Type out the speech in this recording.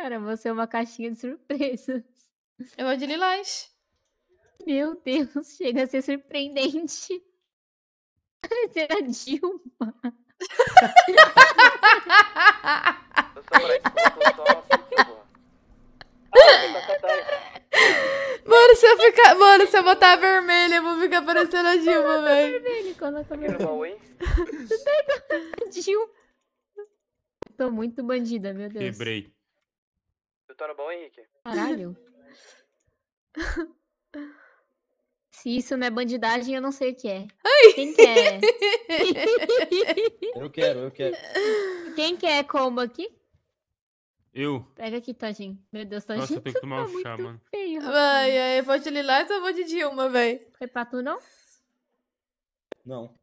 Cara, você é uma caixinha de surpresas. Eu vou de lilás. Meu Deus, chega a ser surpreendente. Parecer a Dilma. Mano, se eu ficar. Mano, se eu botar vermelha, eu vou ficar parecendo a Dilma, velho. Vermelho, coloca vermelho. Pega a Dilma. tô muito bandida, meu Deus. Quebrei. Tona bom, Henrique? Caralho. Se isso não é bandidagem, eu não sei o que é. Ai. Quem quer? É? eu quero, eu quero. Quem quer é combo aqui? Eu. Pega aqui, Tajin. Meu Deus, Tajin. Nossa, eu que tomar tá um chá, mano. Feio, Vai, aí, eu vou de Lilás ou vou de Dilma, velho? Foi pra tu, não? Não.